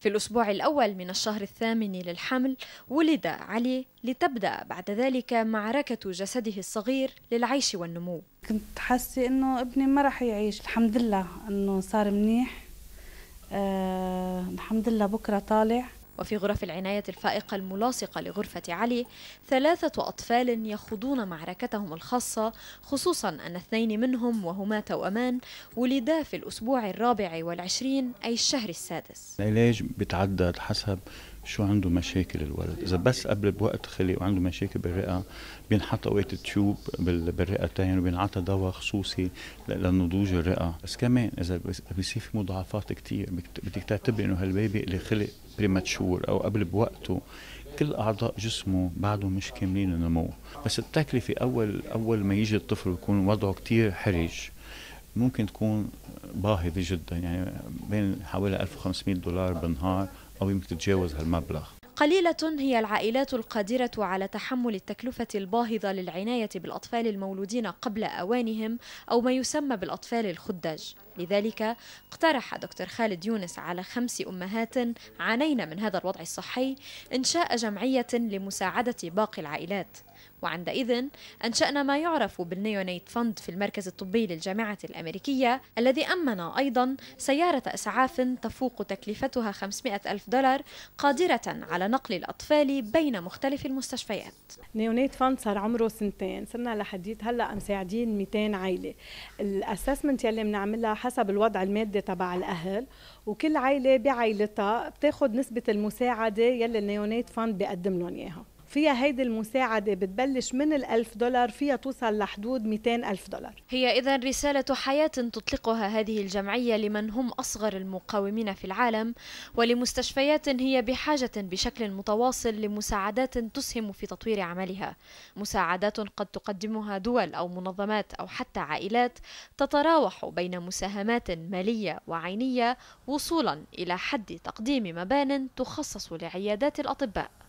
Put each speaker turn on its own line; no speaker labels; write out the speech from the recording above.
في الأسبوع الأول من الشهر الثامن للحمل ولد علي لتبدأ بعد ذلك معركة جسده الصغير للعيش والنمو
كنت حاسة أنه ابني ما رح يعيش الحمد لله أنه صار منيح آه
الحمد لله بكرة طالع وفي غرف العناية الفائقة الملاصقة لغرفة علي ثلاثة أطفال يخوضون معركتهم الخاصة خصوصا أن اثنين منهم وهما توأمان ولدا في الأسبوع الرابع والعشرين أي الشهر السادس
العلاج بتعدد حسب شو عنده مشاكل الولد اذا بس قبل بوقت خلق وعنده مشاكل بالرئه بينحط اوقات تيوب بالرئتين وبينعطى دواء خصوصي لنضوج الرئه بس كمان اذا بيصير في مضاعفات كثير بدك تعتبري انه هالبيبي اللي خلق بريماتشور او قبل بوقته كل اعضاء جسمه بعده مش كاملين النمو بس التكلفه اول اول ما يجي الطفل ويكون وضعه كثير حرج ممكن تكون باهظه جدا يعني بين حوالي 1500 دولار بالنهار أو يمكن تتجاوز هالمبلغ
قليلة هي العائلات القادرة على تحمل التكلفة الباهظة للعناية بالأطفال المولودين قبل أوانهم أو ما يسمى بالأطفال الخدج لذلك اقترح دكتور خالد يونس على خمس أمهات عانين من هذا الوضع الصحي إنشاء جمعية لمساعدة باقي العائلات وعندئذ أنشأنا ما يعرف بالنيونيت فند في المركز الطبي للجامعة الأمريكية الذي أمن أيضا سيارة إسعاف تفوق تكلفتها 500 ألف دولار قادرة على نقل الأطفال بين مختلف المستشفيات
نيونيت فند صار عمره سنتين صرنا لحديت هلأ مساعدين 200 عائلة الأسسمنت يلي بنعملها حسب الوضع المادي تبع الاهل وكل عائله بعائلتها بتاخذ نسبه المساعده يلي النيونيت فاند بيقدم لهم اياها فيها هيدي المساعدة بتبلش من الألف دولار فيها توصل لحدود 200 ألف دولار هي إذا
رسالة حياة تطلقها هذه الجمعية لمن هم أصغر المقاومين في العالم ولمستشفيات هي بحاجة بشكل متواصل لمساعدات تسهم في تطوير عملها مساعدات قد تقدمها دول أو منظمات أو حتى عائلات تتراوح بين مساهمات مالية وعينية وصولا إلى حد تقديم مبان تخصص لعيادات الأطباء